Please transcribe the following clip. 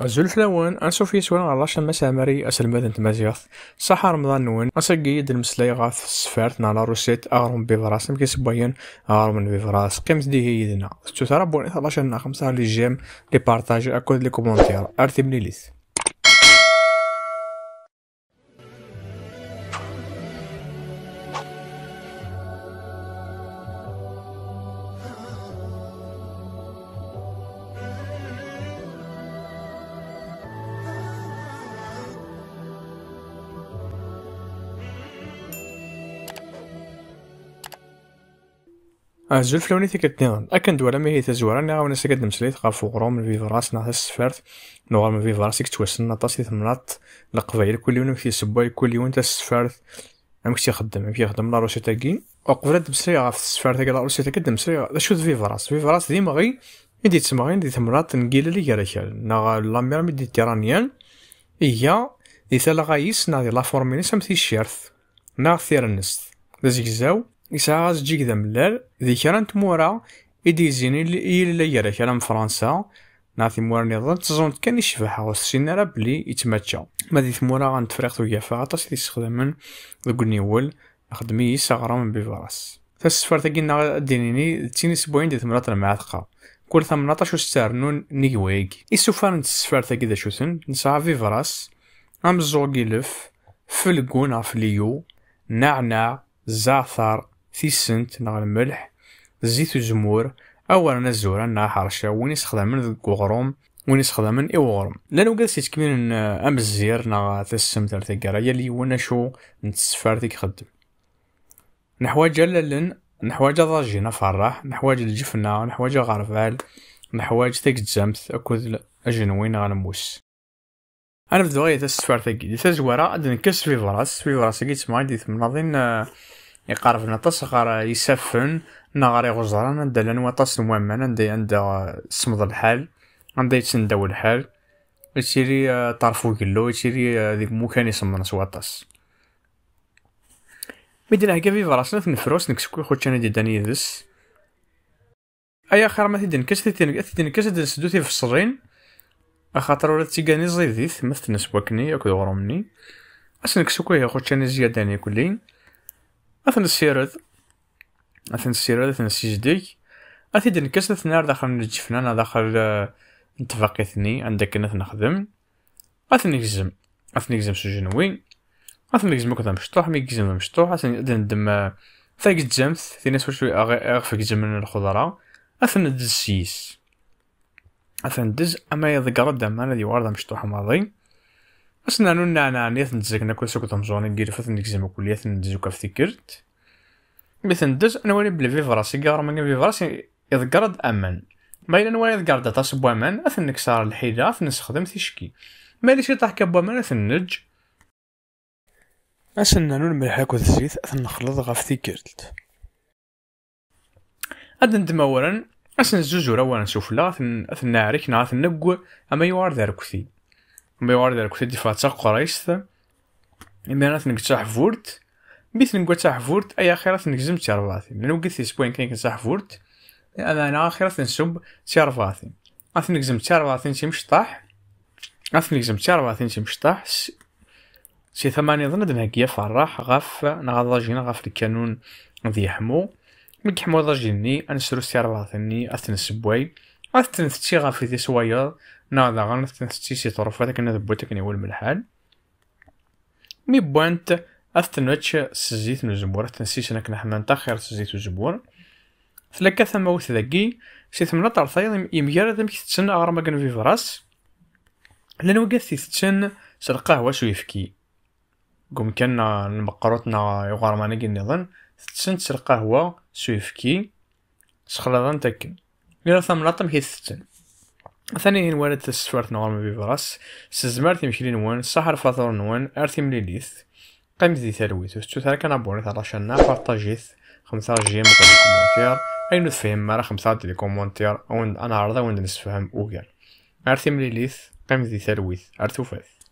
على أنسوفيسوان غلاش المسامري أسل مدن تمازيغت صح رمضان نون أساقي يد المسلاي غاث السفارت نالا روسيت أغرم بيفراس مكي سبايان أغرم بيفراس قيمت دي هي يدنا ستو ثلاشا إثلاشنا خمسة لي جيم لي بارتاجي أكود لي كومنتير أرتي مليليث أجل في لوني ثيكت نيغن أكن دولا ما هي تزوارا نيغا ونسا قد نمسليت غافو غروم الفيف راس ناها السفرت نوغا ما فيف راس اكتوسن نطاسي ثمنات لقبايل كل يوم في سباي كل يوم تا السفرت عمك تيخدم عمك يخدم لا روشي تاكي وقبل قد نمسلي في السفرت تاكي لا روشي تاكي قد نمسلي غا شو الفيف راس الفيف راس ديما غي ندي تسمعين دي ثمنات نقيل لي غيرشال نغا لامير ميدي تيرانيان هي ديسالا غايس نادي لا فورمينيس امثي الشيرث نغا ثيرنست دزيك زاو يساز جيك ملال ذي كرنت مورا إدي زيني اللي إيلي ليرا كرم فرنسا ناثي مورا نظن تزون كان يشفحا وستين ربلي يتمتشا ما ذي ثمورا غانت فريق ثوية فاطس ذي سخدمن ذو قنيول أخدمي يساغرا من بيفارس فالسفر تقينا دينيني تيني سبوين دي ثمرات المعاتقة كل ثمرات شو ستار ستارنو نيويج إسوفان السفر تقيدا شو ثن نسعى فيفراس أمزوغي لف فلقونا فليو نعنع زعثر تيسنت نغ الملح زيت الجمور او انا الزورا نا حرشا وين يسخدمن من وغروم وين يسخدمن اي وغروم لانو قد سيتكمين ان ام الزير نغ تسمت ارتقارة لي ونا شو نتسفر ذيك خدم نحواج اللن نحواج ضاجينا فرح نحواج الجفنة نحواج غرفال نحواج ذيك الزمت اكود اجنوين غنموس انا في دوغي تسفر ذيك دي تزورة ادن في فراس في فراس قيت سمعي دي ثمناظين أه يقارف نطس غار يسفن نغار يغزران عند لان واطاس من وامان عند عند سمض الحال ندى يتسنداو الحال يتيري آه، طرفو قلو يتيري ذيك آه، مكان يسمن سواطاس ميدن هكا في فراسنا في نكسكو نكسكوي خوتشانا دي داني يدس ايا خير ما كاس كاس تيدنكس تنسدو في الصرين اخاطر ولا تيقاني زيديث مثل نسواكني اكو غرومني اسنكسكوي خوتشانا زياداني كلين أثن السيرد أثن السيرد أثن السجدي أثيد نكس أثنار داخل نجفنا أنا داخل آه، نتفاقي آه، ثني عندك أنا نخدم أثن نجزم أثن نجزم سجنوي أثن نجزم كذا مشطوح مي نجزم مشطوح أثن ندم ثاك جزمت ثينا سوى شوي أغفك جزم الخضراء اثنى دز سيس اثنى دز أما يذكر الدم أنا دي واردة مشطوحة ماضي أصلا نو نا نا نيث نتزاك ناكل سوكو تمزوني نقير فات نكزي كل يث نتزوكا في تيكرت مثل ندز أنا ولي بلي فيفراسي كار ما كان فيفراسي يذكرد أمن ما إلا نوالي يذكرد تاس بوامان أثن نكسار الحيدة أثن نستخدم تيشكي ما إلا شي طاحك بوامان أثن نج أسنا نو الملح كو الزيت أثن نخلط غا في تيكرت أدن دماورا أسن زوزورا وانا سوفلا أثن أثن نعرك نعرف نقو أما يوار ذاركو Mewar der kutidifa d taqurayst, imara tneggez taḥburt, mi tnegwa taḥburt ay axira tneggzem d tirbatin. Nugi tiswayin kan kan taḥburt, adan axira tensub tirbatin. Ad tneggzem tirbatin s imecṭaḥ, ad tneggzem tirbatin s imecṭaḥ, si tamaniḍn ad nheggi afeṛṛaḥ ɣef neɣ aḍajin ɣef lkanun d yeḥmu. Mi yeḥmu aḍajin-nni, ad nesru s tirbatin-nni, ad t-nessewway, ad t-ntetti ɣef tiswayeḍ ناضا غنت تنستيسي طرفاتك انا ذبوتك نيول الحال مي بوانت اثنتش سزيت نزبور تنسيس انك نحمن تاخير سزيت وزبور ثلاكا ثموت ذاكي سي ثمنا طرثايض يميار ذمك تسن اغرما كان في فراس لان وقاث تسن سلقاه واش يفكي قوم كان المقروطنا يغرمانا كي نظن تسن سلقاه هو سويفكي سخلاضان تاكن إلا ثمنا هي تسن ثاني ثانيا وارد نوار ما بيبراس سزمارت مشلي نوان صحر فاثور نوان ارثي مليليث قيمت ذي تلويت وستوثار كان بوريث على شنا بارطاجيث خمسة جيم قبل كومونتير اي نتفهم مارا خمسة ديال كومونتير أو أنا عرضة وين نتفهم اوغير ارثي مليليث قيمت ذي تلويث فاث